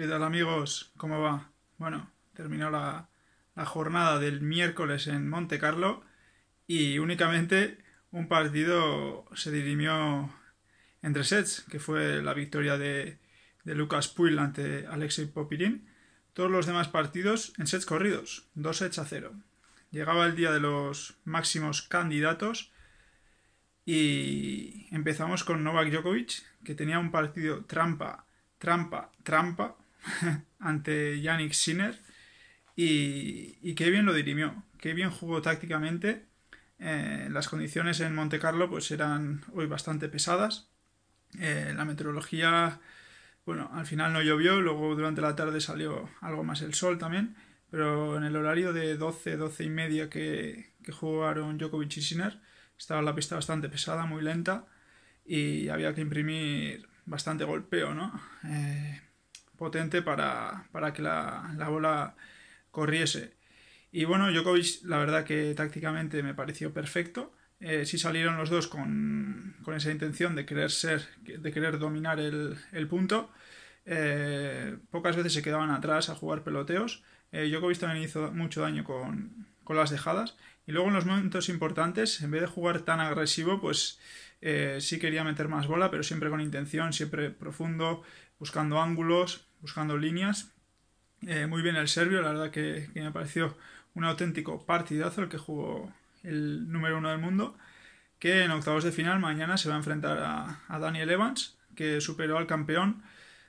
¿Qué tal amigos? ¿Cómo va? Bueno, terminó la, jornada del miércoles en Monte Carlo y únicamente un partido se dirimió entre sets, que fue la victoria de, Lucas Puil ante Alexei Popirín. Todos los demás partidos en sets corridos, dos sets a cero. Llegaba el día de los máximos candidatos y empezamos con Novak Djokovic, que tenía un partido trampa, trampa, trampa ante Yannick Sinner y, qué bien lo dirimió, qué bien jugó tácticamente. Eh, las condiciones en Monte Carlo pues eran hoy bastante pesadas. Eh, la meteorología, bueno, al final no llovió, luego durante la tarde salió algo más el sol también, pero en el horario de 12, 12 y media que, jugaron Djokovic y Sinner, estaba la pista bastante pesada, muy lenta y había que imprimir bastante golpeo, ¿no? Eh, potente para, que la, bola corriese. Y bueno, Djokovic, la verdad que tácticamente me pareció perfecto. Eh, si salieron los dos con, con, esa intención de querer ser, de querer dominar el, punto. Eh, pocas veces se quedaban atrás a jugar peloteos. Eh, Djokovic también hizo mucho daño con, las dejadas. Y luego en los momentos importantes, en vez de jugar tan agresivo, pues eh, sí quería meter más bola, pero siempre con intención, siempre profundo, buscando ángulos, buscando líneas. Eh, muy bien el serbio, la verdad que, me pareció un auténtico partidazo el que jugó el número uno del mundo, que en octavos de final mañana se va a enfrentar a, Daniel Evans, que superó al campeón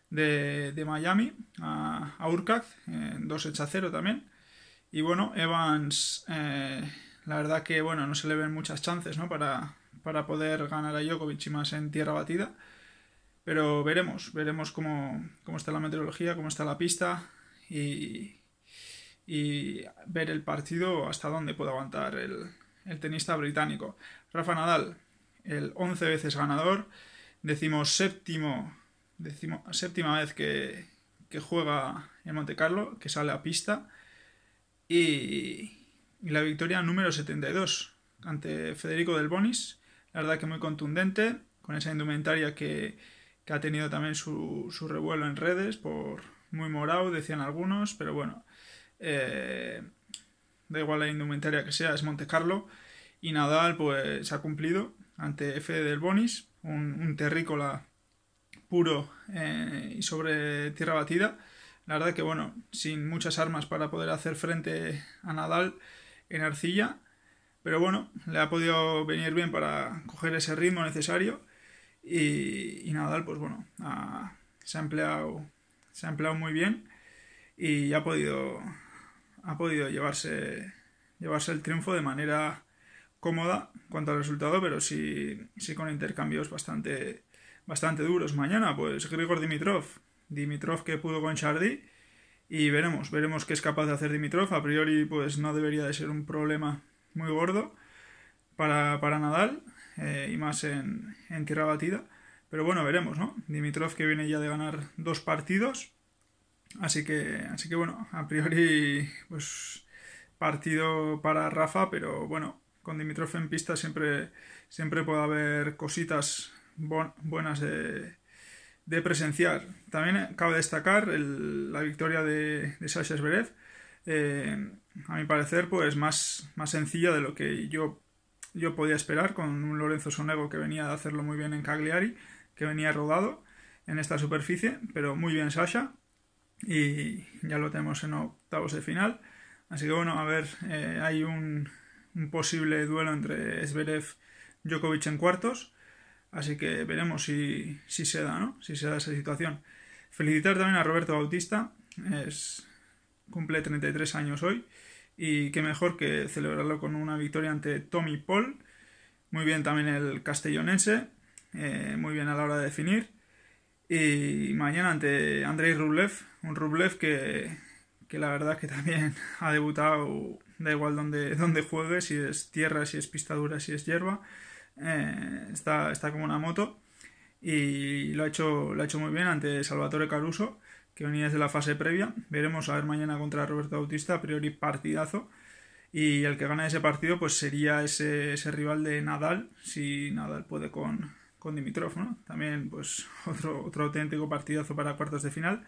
de, Miami, a, a en dos 2 0 también. Y bueno, Evans, eh, la verdad que bueno, no se le ven muchas chances para, poder ganar a Djokovic y más en tierra batida. Pero veremos, veremos cómo, está la meteorología, cómo está la pista y, ver el partido hasta dónde puede aguantar el, tenista británico. Rafa Nadal, el 11 veces ganador, decimos séptimo, séptima vez que, que juega en Monte Carlo, que sale a pista y la victoria número 72 ante Federico del Bonis. La verdad que muy contundente, con esa indumentaria que, ha tenido también su, su, revuelo en redes, por muy morado, decían algunos, pero bueno, eh, da igual la indumentaria que sea, es Monte Carlo. Y Nadal pues ha cumplido ante Fede del Bonis, un, terrícola puro eh, y sobre tierra batida la verdad que, bueno, sin muchas armas para poder hacer frente a Nadal en arcilla, pero bueno, le ha podido venir bien para coger ese ritmo necesario y, Nadal, pues bueno, se, ha empleado, se ha empleado muy bien y ha podido, ha podido llevarse, llevarse el triunfo de manera cómoda en cuanto al resultado, pero sí, con intercambios bastante, bastante duros. Mañana, pues Grigor Dimitrov Dimitrov que pudo con Chardy. Y veremos, veremos qué es capaz de hacer Dimitrov. A priori, pues no debería de ser un problema muy gordo para, para Nadal. Eh, y más en, en tierra batida. Pero bueno, veremos, ¿no? Dimitrov que viene ya de ganar dos partidos. Así que, así que bueno, a priori, pues partido para Rafa, pero bueno, con Dimitrov en pista siempre, siempre puede haber cositas buenas de, de presenciar. También cabe destacar la victoria de, de Sasha Zverev, eh, a mi parecer, pues más, más sencilla de lo que yo, yo podía esperar con un Lorenzo Sonego que venía de hacerlo muy bien en Cagliari, que venía rodado en esta superficie, pero muy bien Sasha. Y ya lo tenemos en octavos de final. Así que bueno, a ver, eh, hay un, un, posible duelo entre Zverev y Djokovic en cuartos. Así que veremos si, si se da, ¿no? Si se da esa situación. Felicitar también a Roberto Bautista, es, cumple 33 años hoy y qué mejor que celebrarlo con una victoria ante Tommy Paul. Muy bien también el castellonense, eh, muy bien a la hora de definir. Y mañana ante Andrei Rublev, un Rublev que, la verdad que también ha debutado, da igual donde, donde juegue, si es tierra, si es pistadura, si es hierba. Eh, está, está como una moto y lo ha, hecho, lo ha hecho muy bien ante Salvatore Caruso, que venía desde la fase previa. Veremos a ver mañana contra Roberto Bautista, a priori partidazo. Y el que gana ese partido pues sería ese, rival de Nadal, si Nadal puede con, con Dimitrov, También pues otro, otro auténtico partidazo para cuartos de final.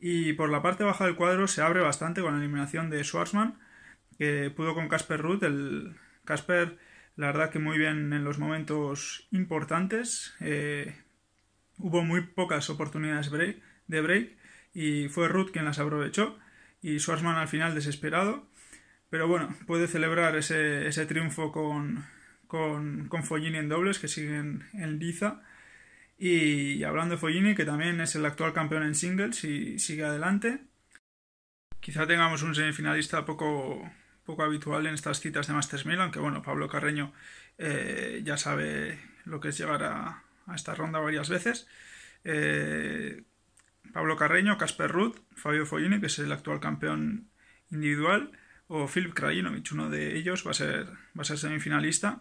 Y por la parte baja del cuadro se abre bastante con la eliminación de Schwarzman, que pudo con Casper Ruth, el Casper la verdad que muy bien en los momentos importantes. Eh, hubo muy pocas oportunidades de break y fue Ruth quien las aprovechó y Schwarzman al final desesperado. Pero bueno, puede celebrar ese, triunfo con, con, Follini en dobles que siguen en liza. Y hablando de Follini, que también es el actual campeón en singles y sigue adelante. Quizá tengamos un semifinalista poco, poco habitual en estas citas de Masters Milan, aunque bueno, Pablo Carreño eh, ya sabe lo que es llegar a, esta ronda varias veces. Eh, Pablo Carreño, Casper Ruth, Fabio Follini, que es el actual campeón individual, o Philip Krajinovic, uno de ellos, va a ser, va a ser semifinalista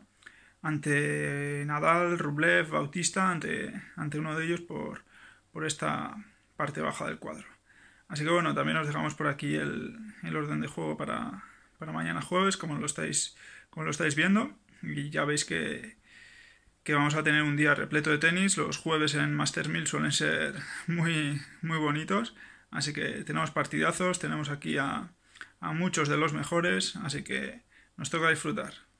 ante Nadal, Rublev, Bautista, ante, ante uno de ellos por, esta parte baja del cuadro. Así que bueno, también nos dejamos por aquí el orden de juego para, para mañana jueves, como lo estáis, como lo estáis viendo. Y ya veis que, vamos a tener un día repleto de tenis. Los jueves en Masters 1000 suelen ser muy, muy bonitos. Así que tenemos partidazos, tenemos aquí a, a muchos de los mejores. Así que nos toca disfrutar.